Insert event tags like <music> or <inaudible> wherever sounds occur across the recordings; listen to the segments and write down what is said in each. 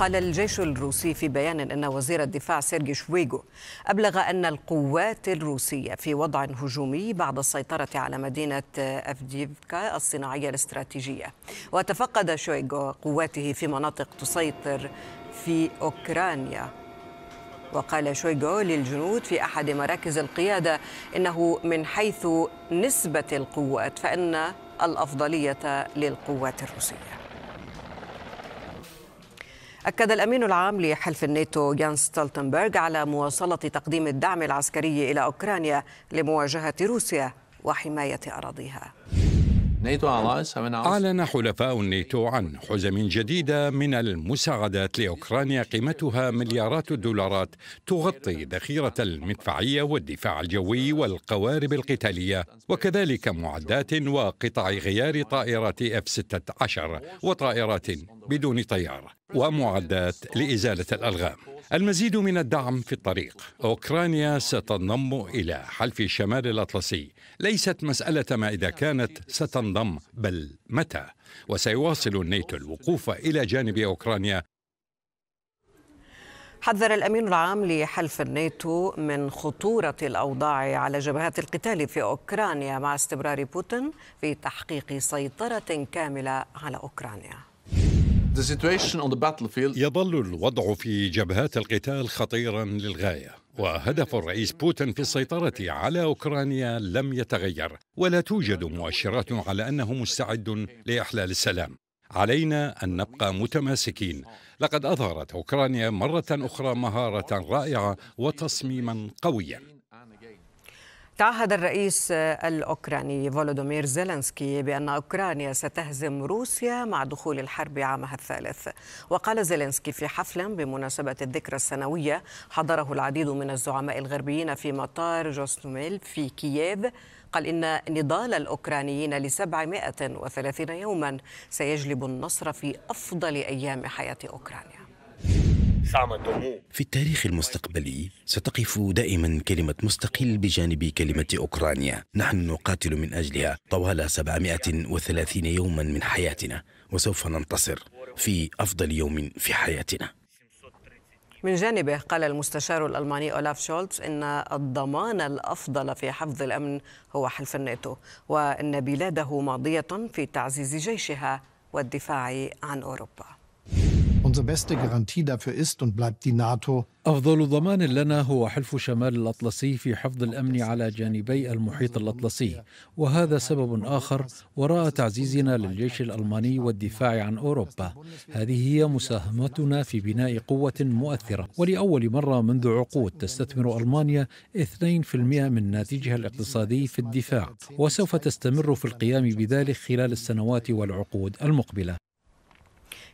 قال الجيش الروسي في بيان أن وزير الدفاع سيرجي شويغو أبلغ أن القوات الروسية في وضع هجومي بعد السيطرة على مدينة أفديفكا الصناعية الاستراتيجية وتفقد شويغو قواته في مناطق تسيطر في أوكرانيا وقال شويغو للجنود في أحد مراكز القيادة إنه من حيث نسبة القوات فإن الأفضلية للقوات الروسية أكد الأمين العام لحلف الناتو يانس ستولتنبرغ على مواصلة تقديم الدعم العسكري إلى أوكرانيا لمواجهة روسيا وحماية أراضيها أعلن حلفاء الناتو عن حزم جديدة من المساعدات لأوكرانيا قيمتها مليارات الدولارات تغطي ذخيرة المدفعية والدفاع الجوي والقوارب القتالية وكذلك معدات وقطع غيار طائرات F-16 وطائرات بدون طيار ومعدات لإزالة الألغام المزيد من الدعم في الطريق أوكرانيا ستنضم إلى حلف الشمال الأطلسي ليست مسألة ما إذا كانت ستنضم بل متى وسيواصل الناتو الوقوف إلى جانب أوكرانيا حذر الامين العام لحلف الناتو من خطوره الاوضاع على جبهات القتال في اوكرانيا مع استمرار بوتين في تحقيق سيطره كامله على اوكرانيا يظل الوضع في جبهات القتال خطيرا للغايه وهدف الرئيس بوتين في السيطره على اوكرانيا لم يتغير ولا توجد مؤشرات على انه مستعد لاحلال السلام علينا ان نبقى متماسكين لقد اظهرت اوكرانيا مره اخرى مهاره رائعه وتصميما قويا تعهد الرئيس الأوكراني فولودومير زيلنسكي بأن أوكرانيا ستهزم روسيا مع دخول الحرب عامها الثالث وقال زيلنسكي في حفل بمناسبة الذكرى السنوية حضره العديد من الزعماء الغربيين في مطار جوستوميل في كييف قال إن نضال الأوكرانيين لسبعمائة وثلاثين يوما سيجلب النصر في أفضل أيام حياة أوكرانيا في التاريخ المستقبلي ستقف دائما كلمة مستقل بجانب كلمة أوكرانيا نحن نقاتل من أجلها طوال 730 يوما من حياتنا وسوف ننتصر في أفضل يوم في حياتنا من جانبه قال المستشار الألماني أولاف شولتز إن الضمان الأفضل في حفظ الأمن هو حلف الناتو وأن بلاده ماضية في تعزيز جيشها والدفاع عن أوروبا Unsere beste Garantie dafür ist und bleibt die NATO. أفضل ضمان لنا هو حلف شمال الأطلسي في حفظ الأمن على جانبي المحيط الأطلسي وهذا سبب آخر وراء تعزيزنا للجيش الألماني والدفاع عن أوروبا هذه هي مساهمتنا في بناء قوة مؤثرة ولأول مرة منذ عقود تستثمر ألمانيا 2% من ناتجها الاقتصادي في الدفاع وسوف تستمر في القيام بذلك خلال السنوات والعقود المقبلة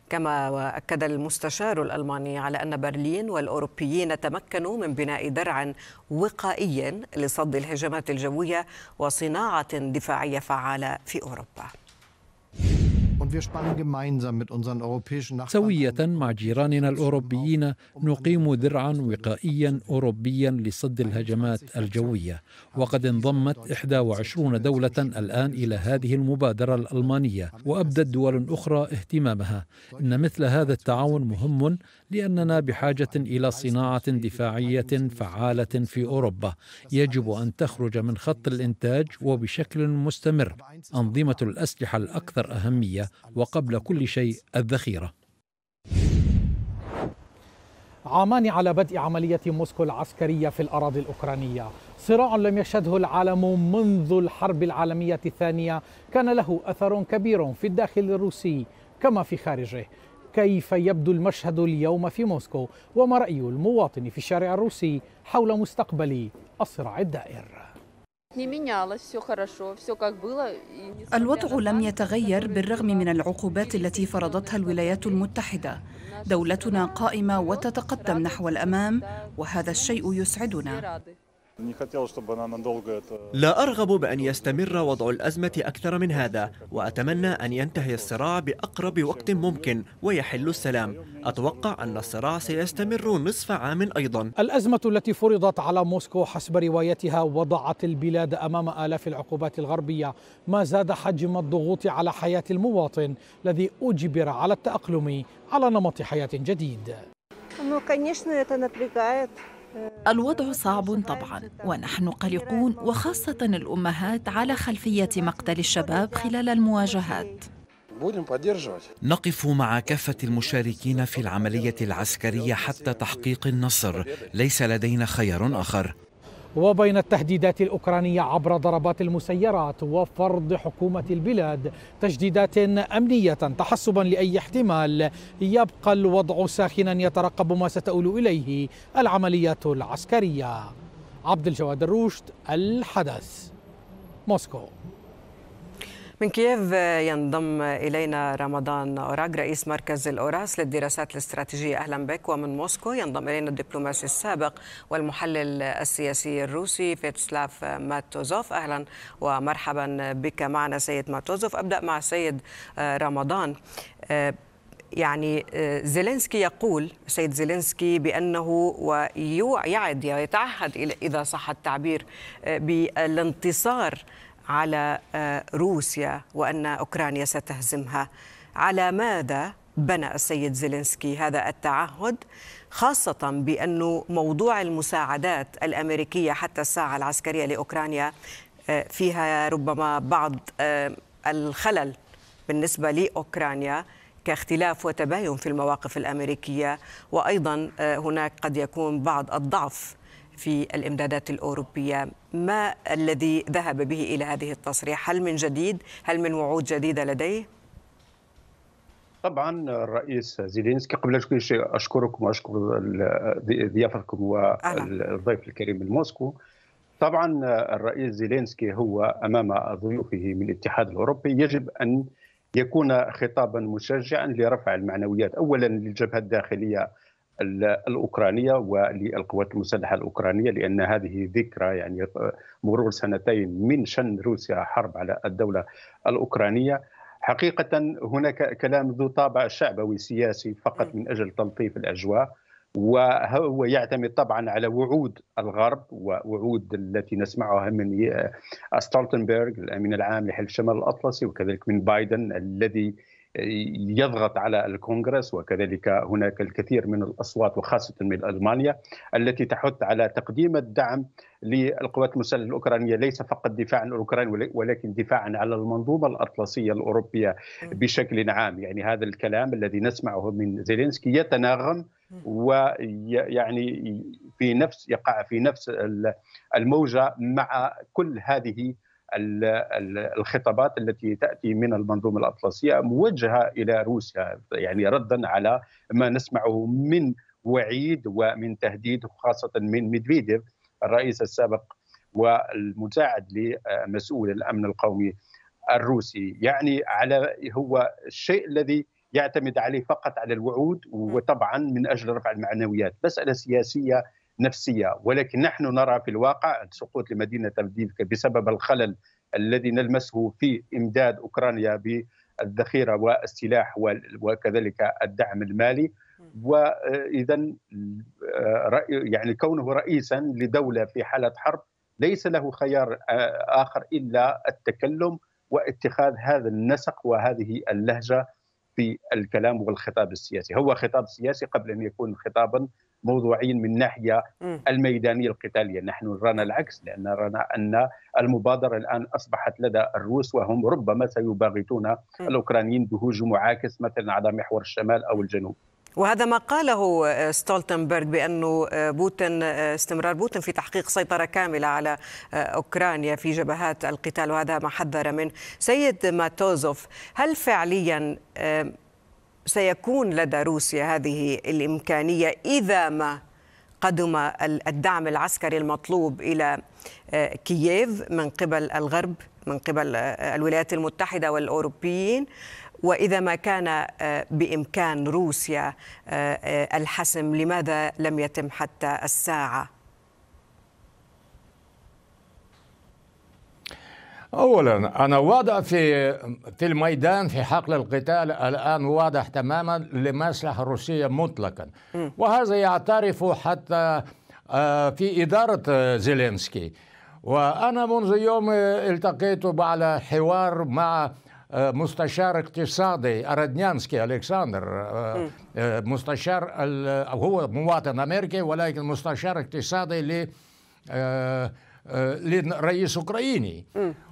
كما واكد المستشار الالماني على ان برلين والاوروبيين تمكنوا من بناء درع وقائي لصد الهجمات الجويه وصناعه دفاعيه فعاله في اوروبا سوية مع جيراننا الأوروبيين نقيم درعا وقائيا أوروبيا لصد الهجمات الجوية وقد انضمت 21 دولة الآن إلى هذه المبادرة الألمانية وأبدت دول أخرى اهتمامها إن مثل هذا التعاون مهم لأننا بحاجة إلى صناعة دفاعية فعالة في أوروبا يجب أن تخرج من خط الإنتاج وبشكل مستمر أنظمة الأسلحة الأكثر أهمية وقبل كل شيء الذخيره عامان على بدء عملية موسكو العسكرية في الأراضي الأوكرانية صراع لم يشهده العالم منذ الحرب العالمية الثانية كان له أثر كبير في الداخل الروسي كما في خارجه كيف يبدو المشهد اليوم في موسكو وما رأي المواطن في الشارع الروسي حول مستقبل الصراع الدائر الوضع لم يتغير بالرغم من العقوبات التي فرضتها الولايات المتحدة دولتنا قائمة وتتقدم نحو الأمام وهذا الشيء يسعدنا لا أرغب بأن يستمر وضع الأزمة أكثر من هذا وأتمنى أن ينتهي الصراع بأقرب وقت ممكن ويحل السلام أتوقع أن الصراع سيستمر نصف عام أيضا الأزمة التي فرضت على موسكو حسب روايتها وضعت البلاد أمام آلاف العقوبات الغربية ما زاد حجم الضغوط على حياة المواطن الذي أجبر على التأقلم على نمط حياة جديد الوضع صعب طبعا ونحن قلقون وخاصة الأمهات على خلفية مقتل الشباب خلال المواجهات نقف مع كافة المشاركين في العملية العسكرية حتى تحقيق النصر ليس لدينا خيار آخر وبين التهديدات الأوكرانية عبر ضربات المسيرات وفرض حكومة البلاد تجديدات أمنية تحسبا لأي احتمال يبقى الوضع ساخنا يترقب ما ستؤول إليه العمليات العسكرية عبد الجواد الرشد الحدث موسكو من كييف ينضم إلينا رمضان أوراق رئيس مركز الأوراس للدراسات الاستراتيجية أهلا بك ومن موسكو ينضم إلينا الدبلوماسي السابق والمحلل السياسي الروسي فيتسلاف ماتوزوف أهلا ومرحبا بك معنا سيد ماتوزوف أبدأ مع سيد آه، رمضان آه، يعني آه، زيلينسكي يقول سيد زيلينسكي بأنه ويعد يتعهد إذا صح التعبير بالانتصار على آه، روسيا وان اوكرانيا ستهزمها على ماذا بنى السيد زيلينسكي هذا التعهد خاصة بأن موضوع المساعدات الأمريكية حتى الساعة العسكرية لأوكرانيا آه، فيها ربما بعض آه، الخلل بالنسبة لأوكرانيا كاختلاف وتباين في المواقف الأمريكية وأيضا هناك قد يكون بعض الضعف في الامدادات الاوروبيه، ما الذي ذهب به الى هذه التصريح؟ هل من جديد؟ هل من وعود جديده لديه؟ طبعا الرئيس زيلينسكي قبل كل شيء اشكركم واشكر ضيافتكم والضيف الكريم من موسكو. طبعا الرئيس زيلينسكي هو امام ضيوفه من الاتحاد الاوروبي يجب ان يكون خطابا مشجعا لرفع المعنويات اولا للجبهه الداخليه الاوكرانيه وللقوات المسلحه الاوكرانيه لان هذه ذكرى يعني آه، مرور سنتين من شن روسيا حرب على الدوله الاوكرانيه حقيقه هناك كلام ذو طابع شعبوي سياسي فقط من اجل تلطيف الاجواء وهو يعتمد طبعا على وعود الغرب ووعود التي نسمعها من آه، ستالتنبرغ الامين العام لحلف شمال الاطلسي وكذلك من بايدن الذي يضغط على الكونغرس وكذلك هناك الكثير من الاصوات وخاصه من المانيا التي تحث على تقديم الدعم للقوات المسلحه الاوكرانيه ليس فقط دفاعا عن اوكرانيا ولكن دفاعا على المنظومه الاطلسيه الاوروبيه بشكل عام، يعني هذا الكلام الذي نسمعه من زيلينسكي يتناغم ويعني في نفس يقع في نفس الموجه مع كل هذه الخطابات التي تاتي من المنظومه الاطلسيه موجهه الى روسيا يعني ردا على ما نسمعه من وعيد ومن تهديد خاصه من ميدفيديف الرئيس السابق والمساعد لمسؤول الامن القومي الروسي يعني على هو الشيء الذي يعتمد عليه فقط على الوعود وطبعا من اجل رفع المعنويات مساله سياسيه نفسيه ولكن نحن نرى في الواقع سقوط لمدينه افديفكا بسبب الخلل الذي نلمسه في امداد اوكرانيا بالذخيره والسلاح وكذلك الدعم المالي واذا يعني كونه رئيسا لدوله في حاله حرب ليس له خيار اخر الا التكلم واتخاذ هذا النسق وهذه اللهجه في الكلام والخطاب السياسي هو خطاب سياسي قبل أن يكون خطابا موضوعيا من ناحية الميدانية القتالية نحن رانا العكس لأن رانا أن المبادرة الآن أصبحت لدى الروس وهم ربما سيباغتون الأوكرانيين بهجوم معاكس مثلا على محور الشمال أو الجنوب وهذا ما قاله آه، ستولتنبرغ بأنه آه، بوتين آه، استمرار بوتين في تحقيق سيطرة كاملة على أوكرانيا في جبهات القتال وهذا ما حذر منه سيد ماتوزوف هل فعليا سيكون لدى روسيا هذه الإمكانية إذا ما قدم الدعم العسكري المطلوب إلى كييف من قبل الغرب من قبل الولايات المتحدة والأوروبيين واذا ما كان آه، بامكان روسيا آه، آه، الحسم لماذا لم يتم حتى الساعه اولا انا وضع في في الميدان في حقل القتال الان واضح تماما لمصلحه روسيه مطلقا وهذا يعترف حتى في اداره زيلينسكي وانا منذ يوم التقيت على حوار مع مستشار اقتصادي أردنيانسكي ألكسندر مستشار هو مواطن أمريكي ولكن مستشار اقتصادي ل لرئيس أوكراني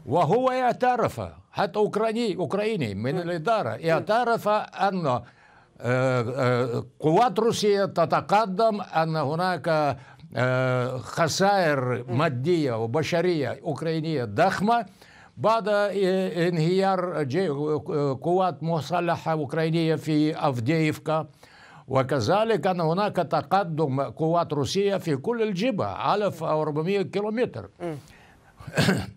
وهو يعترف حتى أوكراني أوكراني من الإدارة يعترف أن قوات روسيا تتقدم أن هناك خسائر مادية وبشرية أوكرانية ضخمة بعد انهيار قوات مسلحة أوكرانية في أفديفكا وكذلك أن هناك تقدم قوات روسية في كل الجبهة 1400 كيلومتر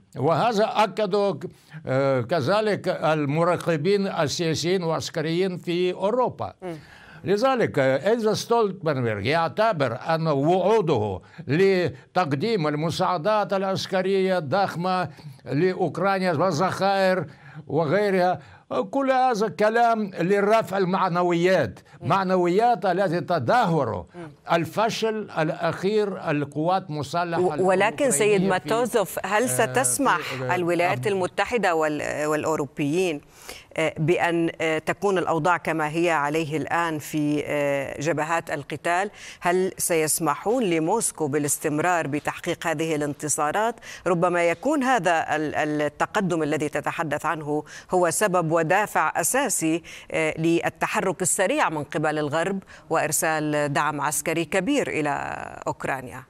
<coughs> وهذا أكد آه، كذلك المراقبين السياسيين والعسكريين في أوروبا لذلك آه، إذا ستولتنبرغ يعتبر أن وعوده لتقديم المساعدات العسكرية الضخمة لأوكرانيا والذخائر وغيرها كل هذا كلام لرفع المعنويات معنويات التي تدهور الفشل الأخير القوات المسلحة ولكن سيد ماتوزوف هل آه، ستسمح آه، الولايات المتحدة والأوروبيين آه، بأن آه، تكون الأوضاع كما هي عليه الآن في آه، جبهات القتال هل سيسمحون لموسكو بالاستمرار بتحقيق هذه الانتصارات ربما يكون هذا التقدم الذي تتحدث عنه هو سبب ودافع أساسي للتحرك السريع من قبل الغرب وإرسال دعم عسكري كبير إلى أوكرانيا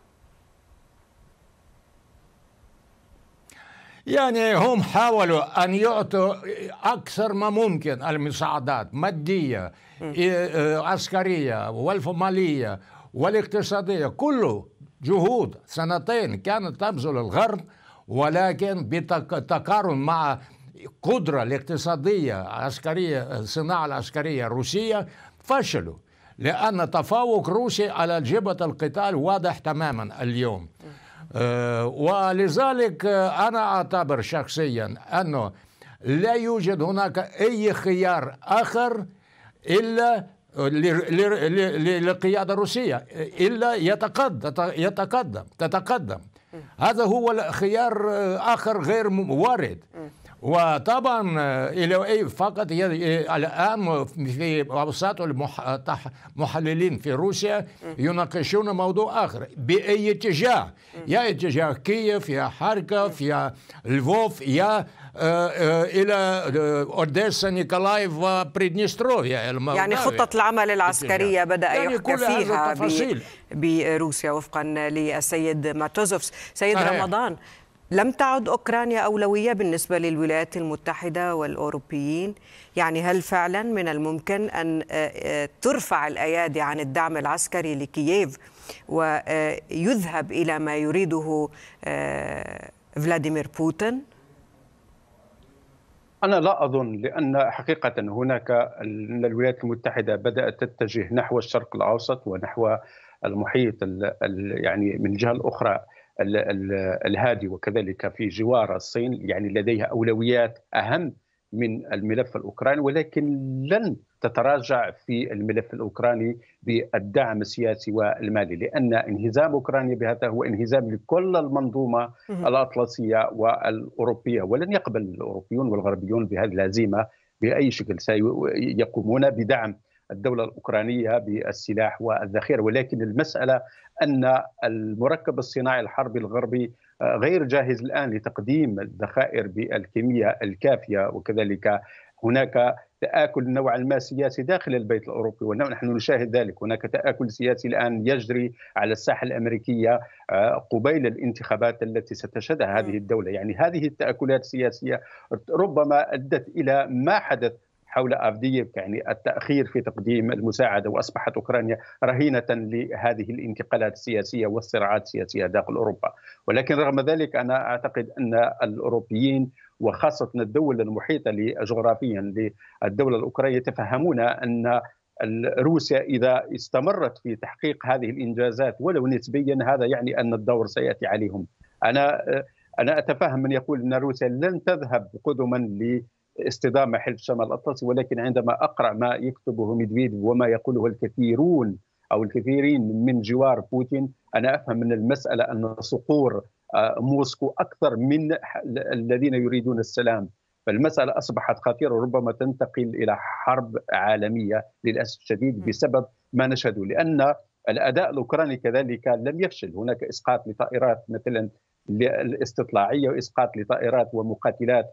يعني هم حاولوا أن يعطوا أكثر ما ممكن المساعدات مادية إيه، آه، عسكرية والمالية والاقتصادية كله جهود سنتين كانت تبذل الغرب ولكن بتقارن مع قدرة الاقتصادية عسكرية الصناعة العسكرية الروسية فشلوا لأن تفوق روسي على جبهة القتال واضح تماما اليوم آه، ولذلك أنا أعتبر شخصيا أنه لا يوجد هناك أي خيار آخر إلا للقيادة الروسية إلا يتقدم يتقدم تتقدم هذا هو خيار آه، آخر غير وارد وطبعا آه، الى اي فقط آه، الان في اوساط المحللين في روسيا يناقشون موضوع اخر باي اتجاه يا اتجاه كييف يا حركف يا لفوف يا آه، الى اوديسا نيكولايف وبريدنيستروفيا يعني خطه العمل العسكريه بدا يعني يحكى فيها بروسيا وفقا للسيد ماتوزوفس سيد صحيح. رمضان لم تعد أوكرانيا أولوية بالنسبة للولايات المتحدة والأوروبيين يعني هل فعلا من الممكن أن آه، آه، ترفع الأيادي عن الدعم العسكري لكييف ويذهب إلى ما يريده آه، فلاديمير بوتين؟ أنا لا أظن لأن حقيقة هناك الولايات المتحدة بدأت تتجه نحو الشرق الأوسط ونحو المحيط يعني من الجهة الأخرى الهادي وكذلك في جوار الصين يعني لديها أولويات أهم من الملف الأوكراني ولكن لن تتراجع في الملف الأوكراني بالدعم السياسي والمالي لأن انهزام أوكرانيا بهذا هو انهزام لكل المنظومة الأطلسية والأوروبية ولن يقبل الأوروبيون والغربيون بهذه الهزيمة بأي شكل سيقومون بدعم الدولة الأوكرانية بالسلاح والذخيرة ولكن المسألة أن المركب الصناعي الحربي الغربي آه، غير جاهز الآن لتقديم الذخائر بالكمية الكافية وكذلك هناك تآكل نوعا ما سياسي داخل البيت الأوروبي ونحن نشاهد ذلك هناك تآكل سياسي الآن يجري على الساحة الأمريكية آه، قبيل الانتخابات التي ستشهدها هذه نعم. الدولة يعني هذه التآكلات السياسية ربما أدت إلى ما حدث حول افديف يعني التاخير في تقديم المساعده واصبحت اوكرانيا رهينه لهذه الانتقالات السياسيه والصراعات السياسيه داخل اوروبا ولكن رغم ذلك انا اعتقد ان الاوروبيين وخاصه الدول المحيطه جغرافيا للدوله الاوكرانيه يتفهمون ان روسيا اذا استمرت في تحقيق هذه الانجازات ولو نسبيا هذا يعني ان الدور سياتي عليهم انا انا اتفهم من يقول ان روسيا لن تذهب قدما اصطدام حلف شمال الاطلسي ولكن عندما اقرا ما يكتبه ميدفيديف وما يقوله الكثيرون او الكثيرين من جوار بوتين انا افهم من المساله ان صقور آه، موسكو اكثر من الذين يريدون السلام فالمساله اصبحت خطيره وربما تنتقل الى حرب عالميه للاسف الشديد بسبب ما نشهده لان الاداء الاوكراني كذلك لم يفشل هناك اسقاط لطائرات مثلا الاستطلاعيه واسقاط لطائرات ومقاتلات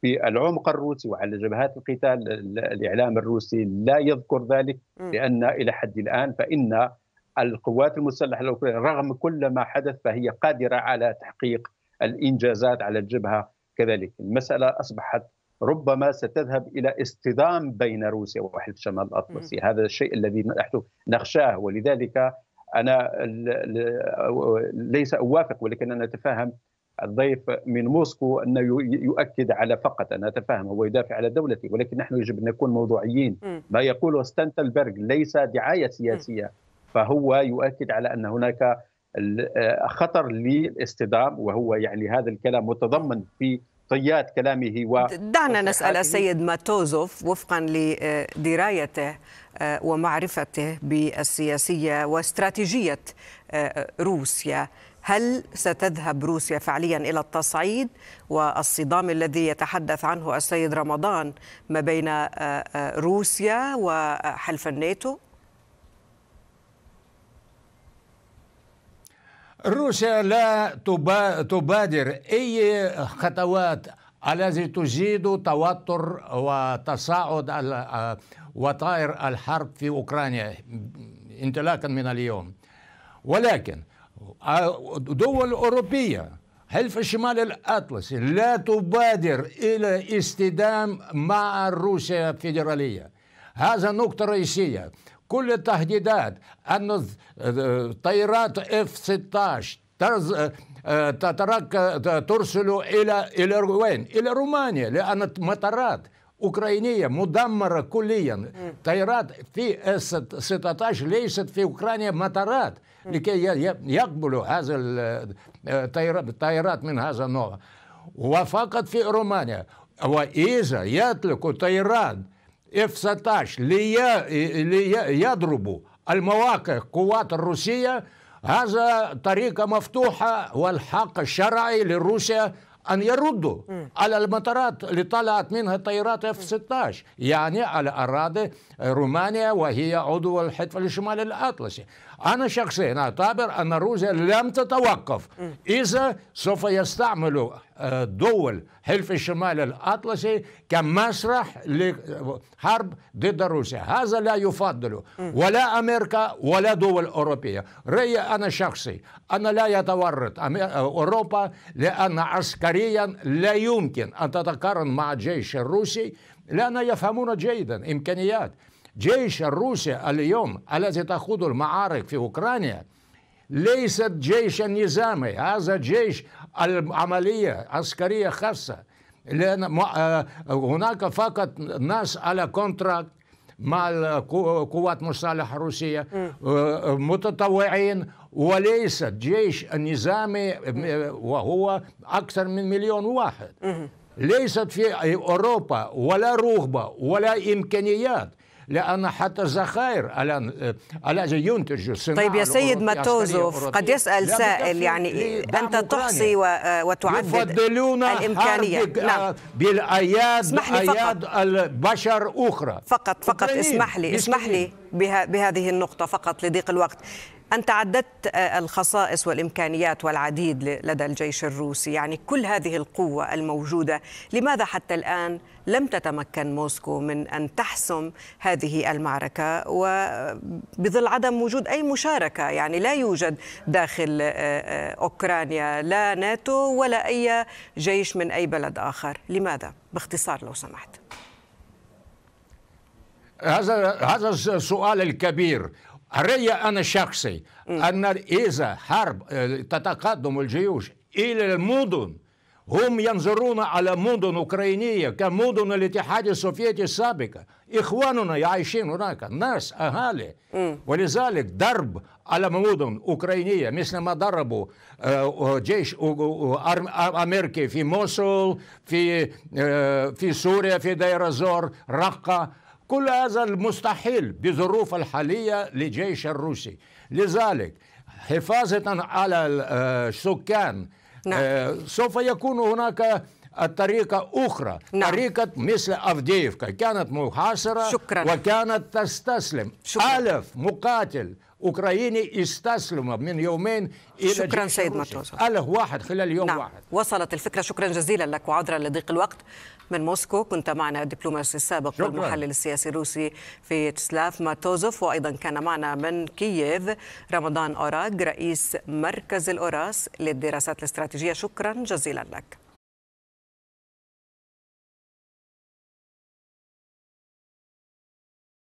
في العمق الروسي وعلى جبهات القتال الاعلام الروسي لا يذكر ذلك لان الى حد الان فان القوات المسلحه الاوكرانيه رغم كل ما حدث فهي قادره على تحقيق الانجازات على الجبهه كذلك المساله اصبحت ربما ستذهب الى اصطدام بين روسيا وحلف شمال الاطلسي هذا الشيء الذي نحن نخشاه ولذلك انا ليس اوافق ولكن انا اتفهم الضيف من موسكو انه يؤكد على فقط انا اتفهم هو يدافع على دولته ولكن نحن يجب ان نكون موضوعيين ما يقوله ستانتلبرغ ليس دعايه سياسيه فهو يؤكد على ان هناك آه، خطر للاصطدام وهو يعني هذا الكلام متضمن في طيات كلامه و دعنا نسأل السيد ماتوزوف وفقا لدرايته آه، ومعرفته بالسياسية واستراتيجية آه، روسيا هل ستذهب روسيا فعليا الى التصعيد والصدام الذي يتحدث عنه السيد رمضان ما بين آه، روسيا وحلف الناتو؟ روسيا لا تبادر أي خطوات التي تزيد توتر وتصاعد آه، وطائر الحرب في أوكرانيا انطلاقا من اليوم ولكن آه، دول أوروبية حلف الشمال الأطلسي لا تبادر إلى استدام مع روسيا الفيدرالية هذا نقطة رئيسية كل التهديدات أن طائرات اف 16 تترك ترسل إلى إلى وين؟ إلى رومانيا لأن مطارات أوكرانية مدمرة كليا طائرات في اس 16 ليست في أوكرانيا مطارات لكي يقبلوا هذا الطائرات من هذا النوع وفقط في رومانيا وإذا يطلق طيران اف 16 ليضربوا المواقع قوات الروسيه هذا طريقه مفتوحه والحق الشرعي لروسيا أن يردوا على المطارات اللي طلعت منها طيارات اف 16 يعني على أراضي رومانيا وهي عضو الحلف الشمالي الأطلسي أنا شخصيا أعتبر أن روسيا لم تتوقف إذا سوف يستعمل آه، دول حلف الشمال الأطلسي كمسرح لحرب ضد روسيا هذا لا يفضل ولا أمريكا ولا دول أوروبية رأيي أنا شخصي أنا لا يتورط آه، أوروبا لأن عسكريا لا يمكن أن تتقارن مع الجيش الروسي لأن يفهمون جيدا إمكانيات جيش الروسي اليوم الذي تخوض المعارك في أوكرانيا ليست جيشا نظامي هذا جيش العملية عسكرية خاصة لأن آه، هناك فقط ناس على كونتراكت مع القوات المسلحة الروسية آه، متطوعين وليس جيش نظامي وهو أكثر من مليون واحد ليست في أوروبا ولا رغبة ولا إمكانيات لأن حتى الذخائر الذي ينتج الصناعة طيب يا سيد ماتوزوف قد يسأل سائل يعني أنت تحصي وتعدد الإمكانية آه، نعم. بالأياد أياد البشر أخرى فقط فقط اسمح لي اسمح لي بها بهذه النقطة فقط لضيق الوقت أنت عددت آه، الخصائص والإمكانيات والعديد لدى الجيش الروسي يعني كل هذه القوة الموجودة لماذا حتى الآن لم تتمكن موسكو من أن تحسم هذه المعركة وبظل عدم وجود أي مشاركة يعني لا يوجد داخل آه، آه، أوكرانيا لا ناتو ولا أي جيش من أي بلد آخر لماذا؟ باختصار لو سمحت هذا هذا السؤال الكبير رأي أنا شخصي أن إذا حرب تتقدم الجيوش إلى المدن هم ينظرون على مدن أوكرانية كمدن الاتحاد السوفيتي السابقة إخواننا يعيشون هناك ناس أهالي ولذلك ضرب على مدن أوكرانية مثل ما ضربوا جيش أمريكي في موسول في في سوريا في دير الزور رقة كل هذا المستحيل بظروف الحالية للجيش الروسي لذلك حفاظة على السكان آه، نعم. آه، سوف يكون هناك الطريقة أخرى نعم. طريقة مثل أفديفكا كانت محاصرة شكرا. وكانت تستسلم شكرا. ألف مقاتل أوكراني استسلم من يومين إلى شكرا سيد مطرزو الف واحد خلال يوم نعم. واحد وصلت الفكرة شكرا جزيلا لك وعذرا لضيق الوقت من موسكو كنت معنا الدبلوماسي السابق شكرا. والمحلل السياسي الروسي في تسلاف ماتوزوف وأيضا كان معنا من كييف رمضان اوراق رئيس مركز الأوراس للدراسات الاستراتيجية شكرا جزيلا لك